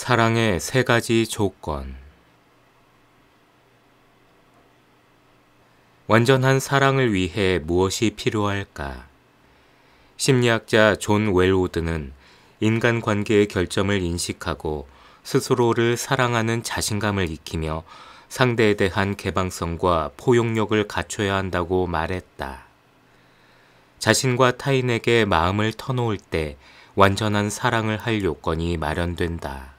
사랑의 세 가지 조건 완전한 사랑을 위해 무엇이 필요할까? 심리학자 존 웰우드는 인간관계의 결점을 인식하고 스스로를 사랑하는 자신감을 익히며 상대에 대한 개방성과 포용력을 갖춰야 한다고 말했다. 자신과 타인에게 마음을 터놓을 때 완전한 사랑을 할 요건이 마련된다.